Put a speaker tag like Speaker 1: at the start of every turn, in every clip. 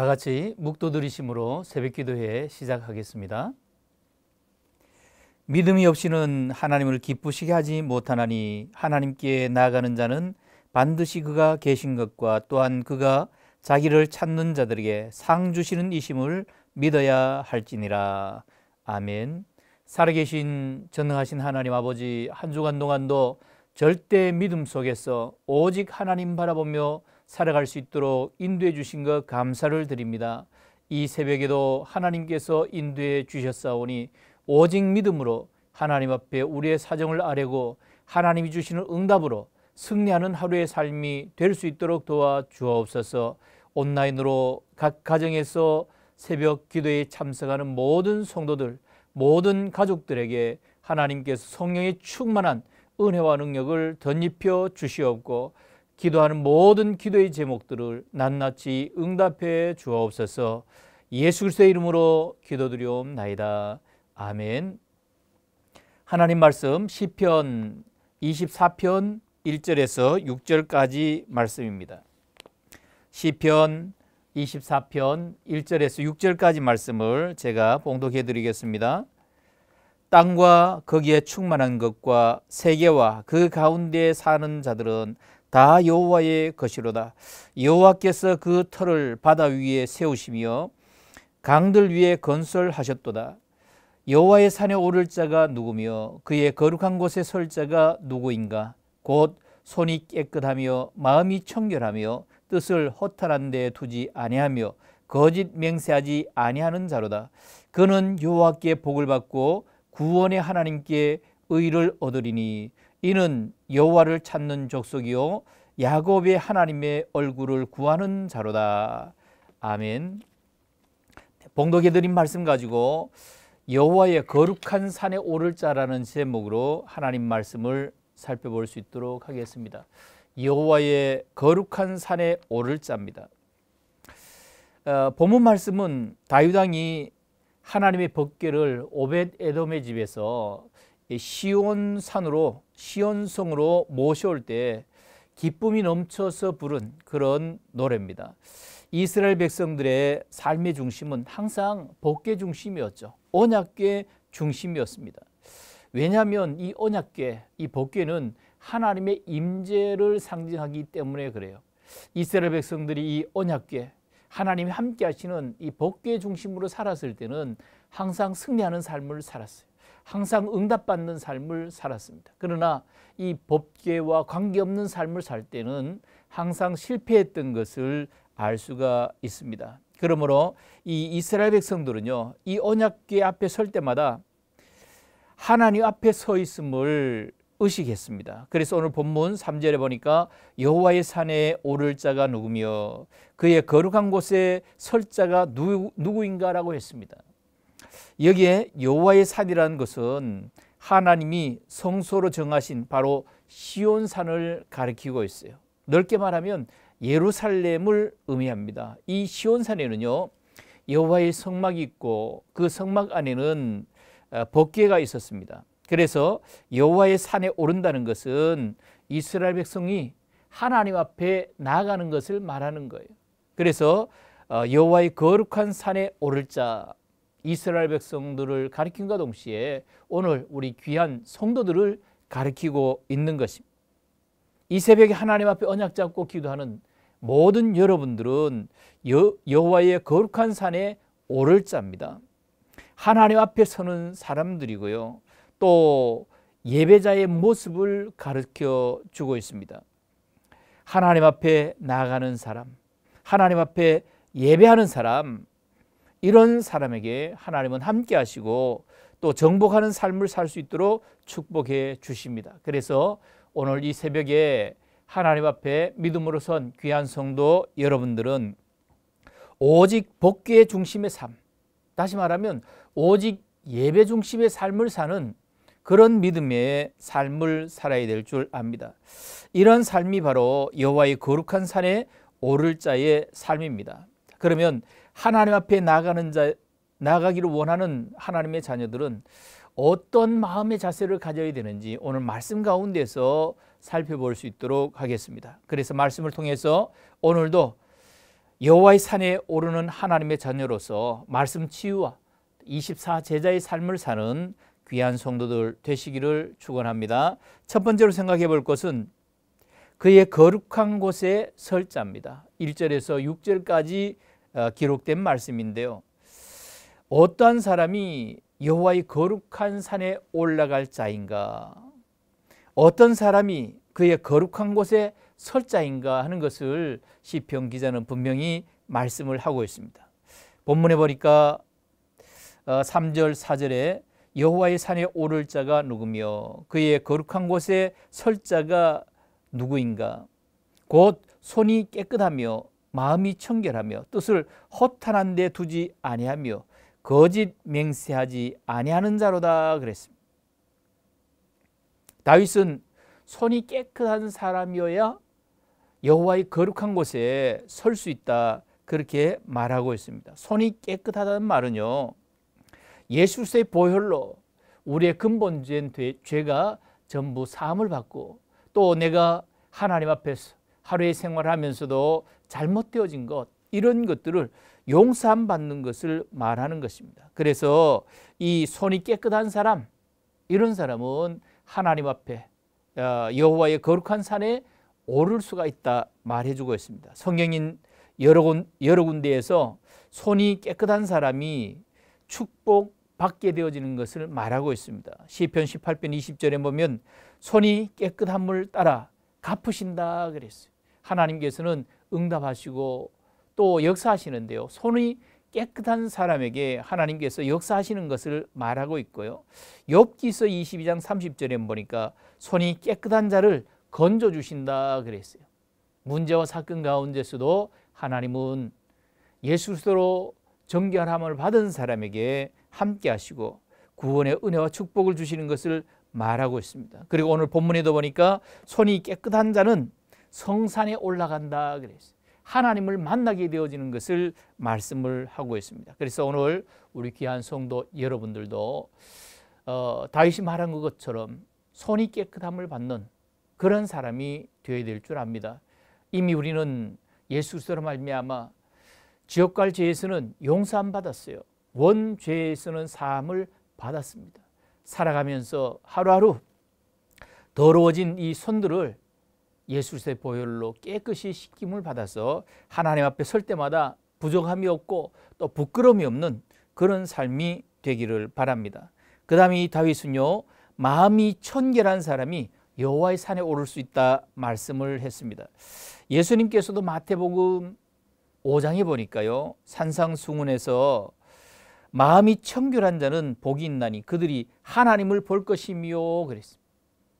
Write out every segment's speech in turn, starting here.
Speaker 1: 다 같이 묵도 들이심으로 새벽 기도회 시작하겠습니다. 믿음이 없이는 하나님을 기쁘시게 하지 못하나니 하나님께 나아가는 자는 반드시 그가 계신 것과 또한 그가 자기를 찾는 자들에게 상 주시는 이심을 믿어야 할지니라. 아멘. 살아계신 전능하신 하나님 아버지 한 주간 동안도 절대 믿음 속에서 오직 하나님 바라보며 살아갈 수 있도록 인도해 주신 것 감사를 드립니다. 이 새벽에도 하나님께서 인도해 주셨사오니 오직 믿음으로 하나님 앞에 우리의 사정을 아뢰고 하나님이 주시는 응답으로 승리하는 하루의 삶이 될 수 있도록 도와 주옵소서 온라인으로 각 가정에서 새벽 기도에 참석하는 모든 성도들, 모든 가족들에게 하나님께서 성령의 충만한 은혜와 능력을 덧입혀 주시옵고 기도하는 모든 기도의 제목들을 낱낱이 응답해 주옵소서. 예수 그리스도의 이름으로 기도드리옵나이다. 아멘. 하나님 말씀 시편 24편 1절에서 6절까지 말씀입니다. 시편 24편 1절에서 6절까지 말씀을 제가 봉독해 드리겠습니다. 땅과 거기에 충만한 것과 세계와 그 가운데 사는 자들은 다 여호와의 것이로다. 여호와께서 그 터를 바다 위에 세우시며 강들 위에 건설하셨도다. 여호와의 산에 오를 자가 누구며 그의 거룩한 곳에 설 자가 누구인가? 곧 손이 깨끗하며 마음이 청결하며 뜻을 허탈한 데 두지 아니하며 거짓 맹세하지 아니하는 자로다. 그는 여호와께 복을 받고 구원의 하나님께 의를 얻으리니 이는 여호와를 찾는 족속이요 야곱의 하나님의 얼굴을 구하는 자로다. 아멘. 봉독해 드린 말씀 가지고 여호와의 거룩한 산에 오를 자라는 제목으로 하나님 말씀을 살펴볼 수 있도록 하겠습니다. 여호와의 거룩한 산에 오를 자입니다. 어, 본문 말씀은 다윗 왕이 하나님의 법궤를 오벳 에돔의 집에서 시온산으로 시온성으로 모셔올 때 기쁨이 넘쳐서 부른 그런 노래입니다. 이스라엘 백성들의 삶의 중심은 항상 복개 중심이었죠. 언약궤 중심이었습니다. 왜냐하면 이 언약궤, 이 복궤는 하나님의 임재를 상징하기 때문에 그래요. 이스라엘 백성들이 이 언약궤, 하나님이 함께 하시는 이 복개 중심으로 살았을 때는 항상 승리하는 삶을 살았어요. 항상 응답받는 삶을 살았습니다. 그러나 이 법계와 관계없는 삶을 살 때는 항상 실패했던 것을 알 수가 있습니다. 그러므로 이 이스라엘 백성들은요, 이 언약궤 앞에 설 때마다 하나님 앞에 서 있음을 의식했습니다. 그래서 오늘 본문 3절에 보니까 여호와의 산에 오를 자가 누구며 그의 거룩한 곳에 설 자가 누구인가라고 했습니다. 여기에 여호와의 산이라는 것은 하나님이 성소로 정하신 바로 시온산을 가리키고 있어요. 넓게 말하면 예루살렘을 의미합니다. 이 시온산에는요. 여호와의 성막이 있고 그 성막 안에는 어, 법궤가 있었습니다. 그래서 여호와의 산에 오른다는 것은 이스라엘 백성이 하나님 앞에 나아가는 것을 말하는 거예요. 그래서 어, 여호와의 거룩한 산에 오를 자 이스라엘 백성들을 가리킨과 동시에 오늘 우리 귀한 성도들을 가리키고 있는 것입니다. 이 새벽에 하나님 앞에 언약 잡고 기도하는 모든 여러분들은 여, 여호와의 거룩한 산에 오를 자입니다. 하나님 앞에 서는 사람들이고요. 또 예배자의 모습을 가르쳐 주고 있습니다. 하나님 앞에 나가는 사람, 하나님 앞에 예배하는 사람, 이런 사람에게 하나님은 함께 하시고 또 정복하는 삶을 살 수 있도록 축복해 주십니다. 그래서 오늘 이 새벽에 하나님 앞에 믿음으로 선 귀한 성도 여러분들은 오직 복귀의 중심의 삶, 다시 말하면 오직 예배 중심의 삶을 사는 그런 믿음의 삶을 살아야 될 줄 압니다. 이런 삶이 바로 여호와의 거룩한 산에 오를 자의 삶입니다. 그러면 하나님 앞에 나가는 자, 나가기를 원하는 하나님의 자녀들은 어떤 마음의 자세를 가져야 되는지 오늘 말씀 가운데서 살펴볼 수 있도록 하겠습니다. 그래서 말씀을 통해서 오늘도 여호와의 산에 오르는 하나님의 자녀로서 말씀 치유와 24 제자의 삶을 사는 귀한 성도들 되시기를 축원합니다. 첫 번째로 생각해 볼 것은 그의 거룩한 곳에 설 자입니다. 1절에서 6절까지 어, 기록된 말씀인데요. 어떠한 사람이 여호와의 거룩한 산에 올라갈 자인가? 어떤 사람이 그의 거룩한 곳에 설 자인가 하는 것을 시편 기자는 분명히 말씀을 하고 있습니다. 본문에 보니까 3절 어, 4절에 여호와의 산에 오를 자가 누구며 그의 거룩한 곳에 설 자가 누구인가 곧 손이 깨끗하며 마음이 청결하며 뜻을 허탄한 데 두지 아니하며 거짓 맹세하지 아니하는 자로다 그랬습니다. 다윗은 손이 깨끗한 사람이어야 여호와의 거룩한 곳에 설 수 있다 그렇게 말하고 있습니다. 손이 깨끗하다는 말은요. 예수의 보혈로 우리의 근본된 죄가 전부 사함을 받고 또 내가 하나님 앞에서 하루의 생활하면서도 잘못되어진 것 이런 것들을 용서 받는 것을 말하는 것입니다. 그래서 이 손이 깨끗한 사람 이런 사람은 하나님 앞에 어, 여호와의 거룩한 산에 오를 수가 있다 말해주고 있습니다. 성경인 여러, 군, 여러 군데에서 손이 깨끗한 사람이 축복 받게 되어지는 것을 말하고 있습니다. 시편 18편 20절에 보면 손이 깨끗함을 따라 갚으신다 그랬어요. 하나님께서는 응답하시고 또 역사하시는데요. 손이 깨끗한 사람에게 하나님께서 역사하시는 것을 말하고 있고요. 욥기서 22장 30절에 보니까 손이 깨끗한 자를 건져 주신다 그랬어요. 문제와 사건 가운데서도 하나님은 예수로 정결함을 받은 사람에게 함께 하시고 구원의 은혜와 축복을 주시는 것을 말하고 있습니다. 그리고 오늘 본문에도 보니까 손이 깨끗한 자는 성산에 올라간다 그랬어요. 하나님을 만나게 되어지는 것을 말씀을 하고 있습니다. 그래서 오늘 우리 귀한 성도 여러분들도 어, 다윗이 말한 것처럼 손이 깨끗함을 받는 그런 사람이 되어야 될 줄 압니다. 이미 우리는 예수로 스 말미암아 지옥갈 죄에서는 용서함 받았어요. 원죄에서는 사함을 받았습니다. 살아가면서 하루하루 더러워진 이 손들을 예수의 보혈로 깨끗이 씻김을 받아서 하나님 앞에 설 때마다 부족함이 없고 또 부끄러움이 없는 그런 삶이 되기를 바랍니다. 그 다음에 이 다윗은요 마음이 천개란 사람이 여호와의 산에 오를 수 있다 말씀을 했습니다. 예수님께서도 마태복음 5장에 보니까요 산상승훈에서 마음이 청결한 자는 복이 있나니 그들이 하나님을 볼 것이며 그랬습니다.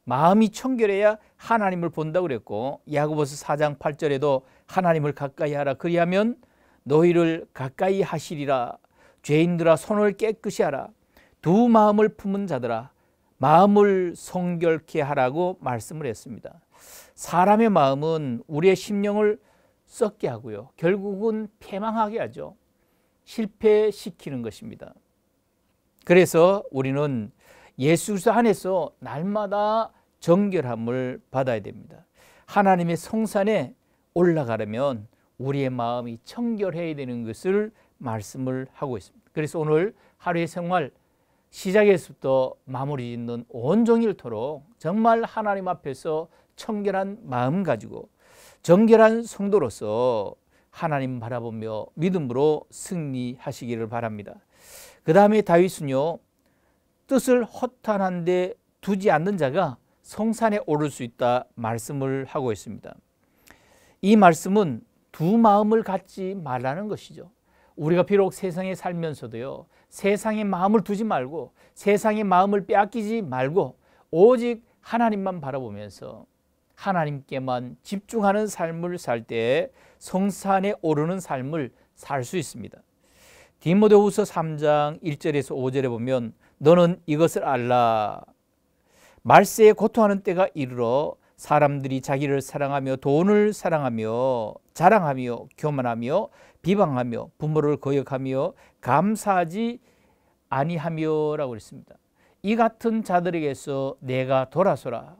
Speaker 1: 마음이 청결해야 하나님을 본다 그랬고 야고보서 4장 8절에도 하나님을 가까이 하라 그리하면 너희를 가까이 하시리라 죄인들아 손을 깨끗이 하라 두 마음을 품은 자들아 마음을 성결케 하라고 말씀을 했습니다. 사람의 마음은 우리의 심령을 썩게 하고요. 결국은 패망하게 하죠. 실패시키는 것입니다. 그래서 우리는 예수 그 안에서 날마다 정결함을 받아야 됩니다. 하나님의 성산에 올라가려면 우리의 마음이 청결해야 되는 것을 말씀을 하고 있습니다. 그래서 오늘 하루의 생활 시작에서부터 마무리 짓는 온종일토록 정말 하나님 앞에서 청결한 마음 가지고 정결한 성도로서 하나님 바라보며 믿음으로 승리하시기를 바랍니다. 그 다음에 다윗은요 뜻을 허탄한 데 두지 않는 자가 성산에 오를 수 있다 말씀을 하고 있습니다. 이 말씀은 두 마음을 갖지 말라는 것이죠. 우리가 비록 세상에 살면서도요. 세상의 마음을 두지 말고 세상의 마음을 빼앗기지 말고 오직 하나님만 바라보면서 하나님께만 집중하는 삶을 살 때 성산에 오르는 삶을 살 수 있습니다. 디모데후서 3장 1절에서 5절에 보면 너는 이것을 알라. 말세에 고통하는 때가 이르러 사람들이 자기를 사랑하며 돈을 사랑하며 자랑하며 교만하며 비방하며 부모를 거역하며 감사하지 아니하며라고 했습니다. 이 같은 자들에게서 내가 돌아서라.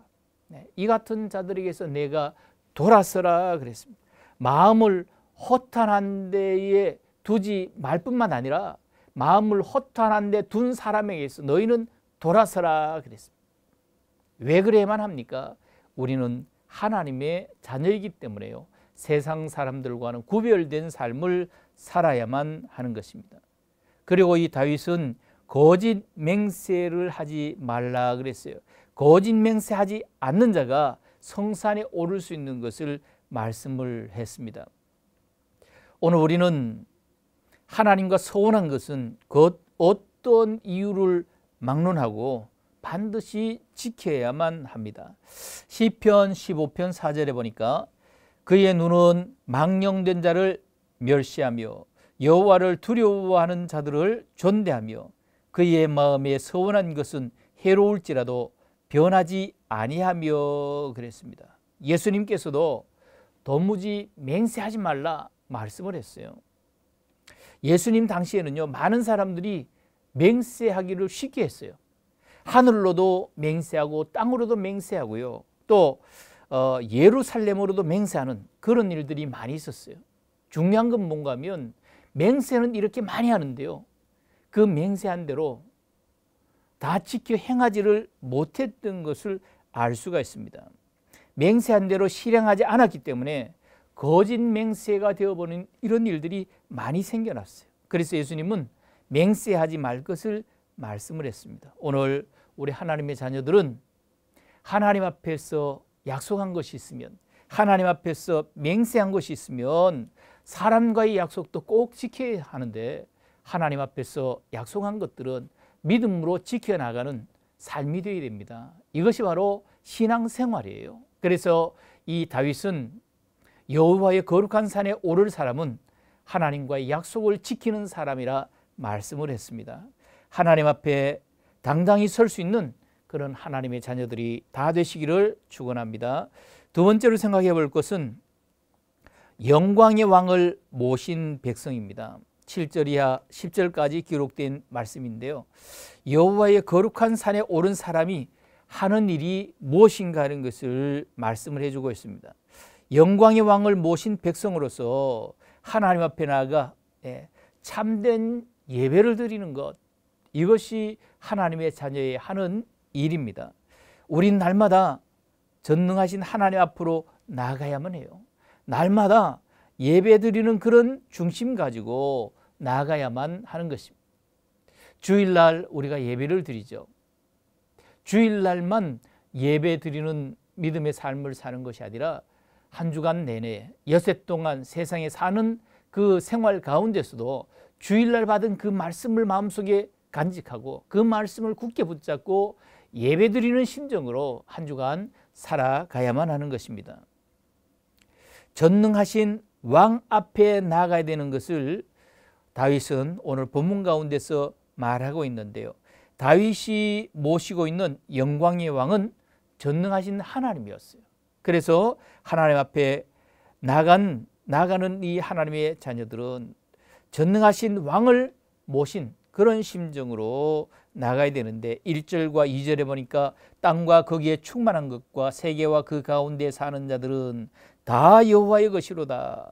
Speaker 1: 네, 이 같은 자들에게서 내가 돌아서라 그랬습니다. 마음을 허탄한 데에 두지 말 뿐만 아니라 마음을 허탄한 데 둔 사람에게 서 너희는 돌아서라 그랬습니다. 왜 그래야만 합니까? 우리는 하나님의 자녀이기 때문에요. 세상 사람들과는 구별된 삶을 살아야만 하는 것입니다. 그리고 이 다윗은 거짓 맹세를 하지 말라 그랬어요. 거짓 맹세하지 않는 자가 성산에 오를 수 있는 것을 말씀을 했습니다. 오늘 우리는 하나님과 서운한 것은 곧 어떤 이유를 막론하고 반드시 지켜야만 합니다. 시편 15편 4절에 보니까 그의 눈은 망령된 자를 멸시하며 여호와를 두려워하는 자들을 존대하며 그의 마음에 서운한 것은 해로울지라도 변하지 아니하며 그랬습니다. 예수님께서도 도무지 맹세하지 말라 말씀을 했어요. 예수님 당시에는요, 많은 사람들이 맹세하기를 쉽게 했어요. 하늘로도 맹세하고 땅으로도 맹세하고요. 또 어, 예루살렘으로도 맹세하는 그런 일들이 많이 있었어요. 중요한 건 뭔가 하면 맹세는 이렇게 많이 하는데요. 그 맹세한 대로 다 지켜 행하지를 못했던 것을 알 수가 있습니다. 맹세한 대로 실행하지 않았기 때문에 거짓 맹세가 되어버린 이런 일들이 많이 생겨났어요. 그래서 예수님은 맹세하지 말 것을 말씀을 했습니다. 오늘 우리 하나님의 자녀들은 하나님 앞에서 약속한 것이 있으면 하나님 앞에서 맹세한 것이 있으면 사람과의 약속도 꼭 지켜야 하는데 하나님 앞에서 약속한 것들은 믿음으로 지켜나가는 삶이 되어야 됩니다. 이것이 바로 신앙생활이에요. 그래서 이 다윗은 여호와의 거룩한 산에 오를 사람은 하나님과의 약속을 지키는 사람이라 말씀을 했습니다. 하나님 앞에 당당히 설 수 있는 그런 하나님의 자녀들이 다 되시기를 축원합니다. 두 번째로 생각해 볼 것은 영광의 왕을 모신 백성입니다. 7절 이하 10절까지 기록된 말씀인데요. 여호와의 거룩한 산에 오른 사람이 하는 일이 무엇인가 하는 것을 말씀을 해주고 있습니다. 영광의 왕을 모신 백성으로서 하나님 앞에 나가 아 예, 참된 예배를 드리는 것 이것이 하나님의 자녀의 하는 일입니다. 우린 날마다 전능하신 하나님 앞으로 나아가야만 해요. 날마다 예배 드리는 그런 중심 가지고 나아가야만 하는 것입니다. 주일날 우리가 예배를 드리죠. 주일날만 예배 드리는 믿음의 삶을 사는 것이 아니라 한 주간 내내 여섯 동안 세상에 사는 그 생활 가운데서도 주일날 받은 그 말씀을 마음속에 간직하고 그 말씀을 굳게 붙잡고 예배드리는 심정으로 한 주간 살아가야만 하는 것입니다. 전능하신 왕 앞에 나가야 되는 것을 다윗은 오늘 본문 가운데서 말하고 있는데요. 다윗이 모시고 있는 영광의 왕은 전능하신 하나님이었어요. 그래서 하나님 앞에 나간 나가는 이 하나님의 자녀들은 전능하신 왕을 모신 그런 심정으로 나가야 되는데 1절과 2절에 보니까 땅과 거기에 충만한 것과 세계와 그 가운데 사는 자들은 다 여호와의 것이로다.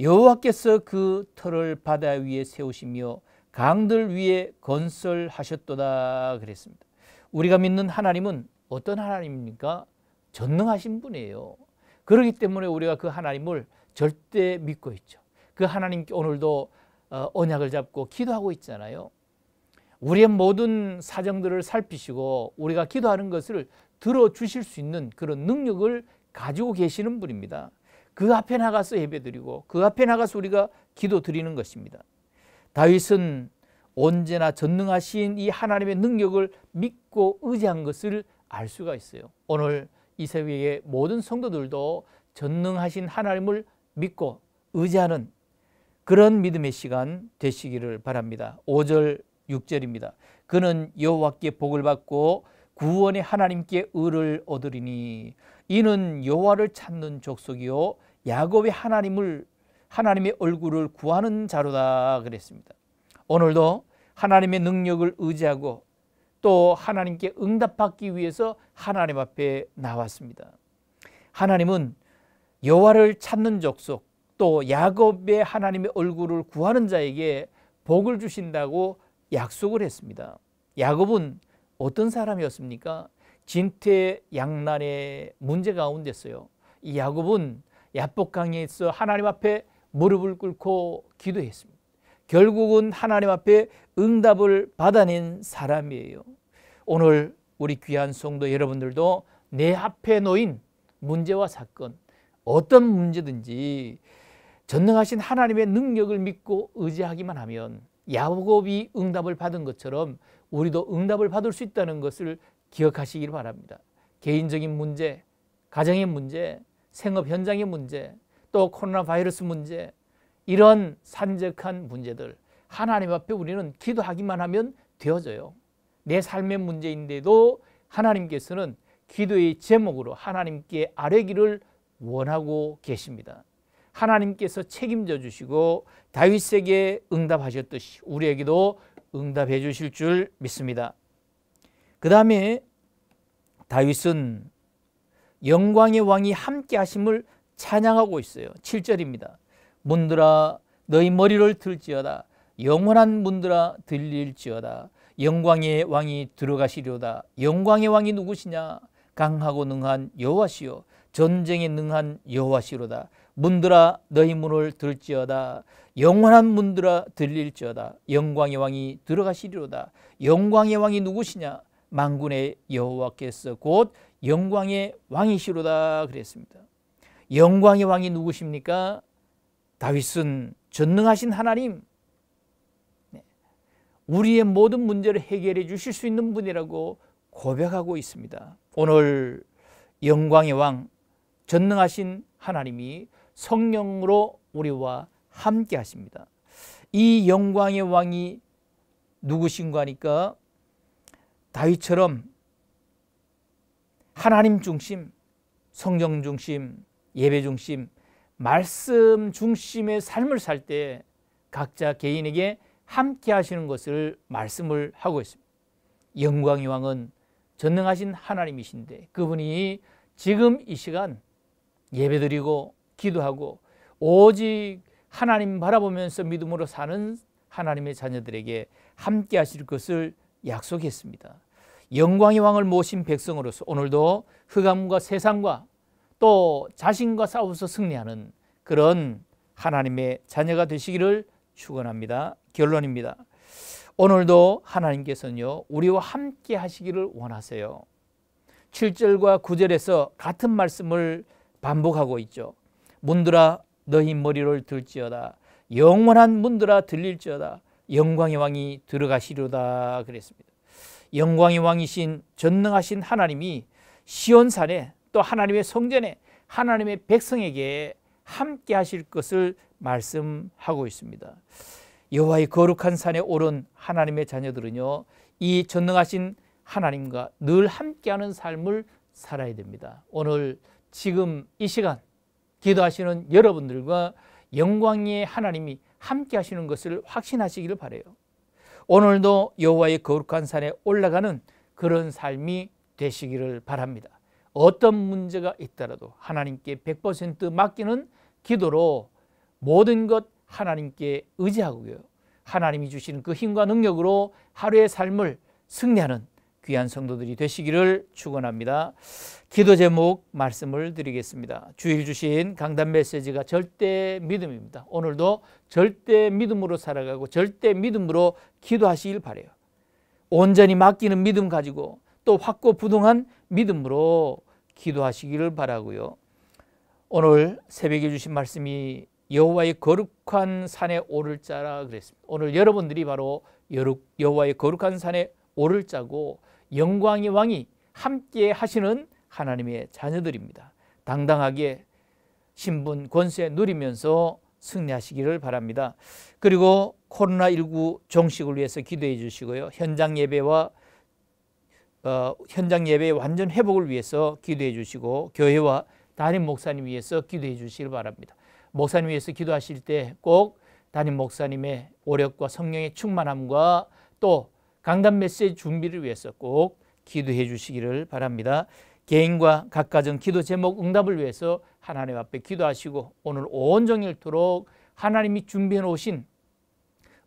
Speaker 1: 여호와께서 그 터를 바다 위에 세우시며 강들 위에 건설하셨도다 그랬습니다. 우리가 믿는 하나님은 어떤 하나님입니까? 전능하신 분이에요. 그렇기 때문에 우리가 그 하나님을 절대 믿고 있죠. 그 하나님께 오늘도 어, 언약을 잡고 기도하고 있잖아요. 우리의 모든 사정들을 살피시고 우리가 기도하는 것을 들어주실 수 있는 그런 능력을 가지고 계시는 분입니다. 그 앞에 나가서 예배드리고 그 앞에 나가서 우리가 기도 드리는 것입니다. 다윗은 언제나 전능하신 이 하나님의 능력을 믿고 의지한 것을 알 수가 있어요. 오늘 이세위의 모든 성도들도 전능하신 하나님을 믿고 의지하는 그런 믿음의 시간 되시기를 바랍니다. 5절 6절입니다. 그는 여호와께 복을 받고 구원의 하나님께 의를 얻으리니 이는 여호와를 찾는 족속이요 야곱의 하나님을 하나님의 얼굴을 구하는 자로다 그랬습니다. 오늘도 하나님의 능력을 의지하고 또 하나님께 응답받기 위해서 하나님 앞에 나왔습니다. 하나님은 여호와를 찾는 족속 또 야곱의 하나님의 얼굴을 구하는 자에게 복을 주신다고 약속을 했습니다. 야곱은 어떤 사람이었습니까? 진퇴양난의 문제 가운데서요. 이 야곱은 야복강에서 하나님 앞에 무릎을 꿇고 기도했습니다. 결국은 하나님 앞에 응답을 받아낸 사람이에요. 오늘 우리 귀한 성도 여러분들도 내 앞에 놓인 문제와 사건 어떤 문제든지 전능하신 하나님의 능력을 믿고 의지하기만 하면 야곱이 응답을 받은 것처럼 우리도 응답을 받을 수 있다는 것을 기억하시길 바랍니다. 개인적인 문제, 가정의 문제, 생업 현장의 문제, 또 코로나 바이러스 문제, 이런 산적한 문제들 하나님 앞에 우리는 기도하기만 하면 되어져요. 내 삶의 문제인데도 하나님께서는 기도의 제목으로 하나님께 아뢰기를 원하고 계십니다. 하나님께서 책임져 주시고 다윗에게 응답하셨듯이 우리에게도 응답해 주실 줄 믿습니다. 그 다음에 다윗은 영광의 왕이 함께 하심을 찬양하고 있어요. 7절입니다. 문들아 너희 머리를 들지어다 영원한 문들아 들릴지어다 영광의 왕이 들어가시리로다 영광의 왕이 누구시냐 강하고 능한 여호와시요 전쟁에 능한 여호와시로다 문들아 너희 문을 들지어다 영원한 문들아 들릴지어다 영광의 왕이 들어가시리로다 영광의 왕이 누구시냐 만군의 여호와께서 곧 영광의 왕이시로다 그랬습니다 영광의 왕이 누구십니까 다윗은 전능하신 하나님 네. 우리의 모든 문제를 해결해 주실 수 있는 분이라고 고백하고 있습니다. 오늘 영광의 왕 전능하신 하나님이 성령으로 우리와 함께 하십니다. 이 영광의 왕이 누구신가 하니까 다윗처럼 하나님 중심, 성령 중심, 예배 중심, 말씀 중심의 삶을 살 때 각자 개인에게 함께 하시는 것을 말씀을 하고 있습니다. 영광의 왕은 전능하신 하나님이신데 그분이 지금 이 시간 예배드리고 기도하고 오직 하나님 바라보면서 믿음으로 사는 하나님의 자녀들에게 함께 하실 것을 약속했습니다. 영광의 왕을 모신 백성으로서 오늘도 흑암과 세상과 또 자신과 싸워서 승리하는 그런 하나님의 자녀가 되시기를 축원합니다. 결론입니다. 오늘도 하나님께서는요. 우리와 함께 하시기를 원하세요. 7절과 9절에서 같은 말씀을 반복하고 있죠. 문들아 너희 머리를 들지어다 영원한 문들아 들릴지어다 영광의 왕이 들어가시려다 그랬습니다. 영광의 왕이신 전능하신 하나님이 시온산에 또 하나님의 성전에 하나님의 백성에게 함께 하실 것을 말씀하고 있습니다. 여호와의 거룩한 산에 오른 하나님의 자녀들은요. 이 전능하신 하나님과 늘 함께하는 삶을 살아야 됩니다. 오늘 지금 이 시간 기도하시는 여러분들과 영광의 하나님이 함께 하시는 것을 확신하시기를 바래요. 오늘도 여호와의 거룩한 산에 올라가는 그런 삶이 되시기를 바랍니다. 어떤 문제가 있더라도 하나님께 100% 맡기는 기도로 모든 것 하나님께 의지하고요. 하나님이 주시는 그 힘과 능력으로 하루의 삶을 승리하는 귀한 성도들이 되시기를 축원합니다. 기도 제목 말씀을 드리겠습니다. 주일 주신 강단 메시지가 절대 믿음입니다. 오늘도 절대 믿음으로 살아가고 절대 믿음으로 기도하시길 바래요. 온전히 맡기는 믿음 가지고 또 확고 부동한 믿음으로 기도하시기를 바라고요. 오늘 새벽에 주신 말씀이 여호와의 거룩한 산에 오를 자라 그랬습니다. 오늘 여러분들이 바로 여호와의 거룩한 산에 오를 자고 영광의 왕이 함께 하시는 하나님의 자녀들입니다. 당당하게 신분 권세 누리면서 승리하시기를 바랍니다. 그리고 코로나19 종식을 위해서 기도해 주시고요. 현장 예배와 어, 현장 예배의 완전 회복을 위해서 기도해 주시고 교회와 담임 목사님 위해서 기도해 주시길 바랍니다. 목사님 위해서 기도하실 때 꼭 담임 목사님의 오력과 성령의 충만함과 또 강단 메시지 준비를 위해서 꼭 기도해 주시기를 바랍니다. 개인과 각 가정 기도 제목 응답을 위해서 하나님 앞에 기도하시고 오늘 온종일토록 하나님이 준비해 놓으신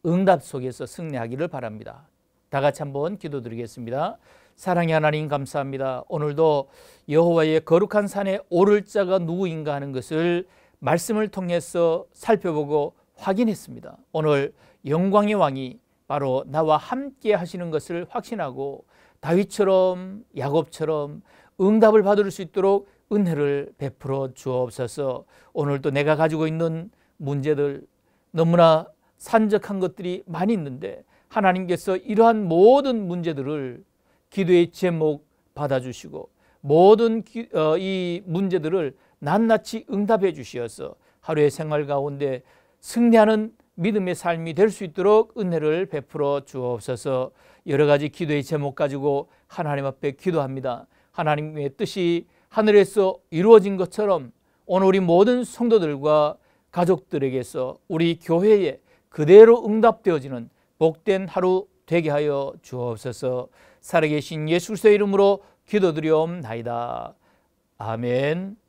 Speaker 1: 응답 속에서 승리하기를 바랍니다. 다 같이 한번 기도드리겠습니다. 사랑의 하나님 감사합니다. 오늘도 여호와의 거룩한 산에 오를 자가 누구인가 하는 것을 말씀을 통해서 살펴보고 확인했습니다. 오늘 영광의 왕이 바로 나와 함께 하시는 것을 확신하고 다윗처럼 야곱처럼 응답을 받을 수 있도록 은혜를 베풀어 주옵소서. 오늘도 내가 가지고 있는 문제들 너무나 산적한 것들이 많이 있는데 하나님께서 이러한 모든 문제들을 기도의 제목 받아주시고 모든 기, 어, 이 문제들을 낱낱이 응답해 주시어서 하루의 생활 가운데 승리하는 믿음의 삶이 될 수 있도록 은혜를 베풀어 주옵소서 여러 가지 기도의 제목 가지고 하나님 앞에 기도합니다. 하나님의 뜻이 하늘에서 이루어진 것처럼 오늘 우리 모든 성도들과 가족들에게서 우리 교회에 그대로 응답되어지는 복된 하루 되게 하여 주옵소서 살아계신 예수의 이름으로 기도드리옵나이다. 아멘.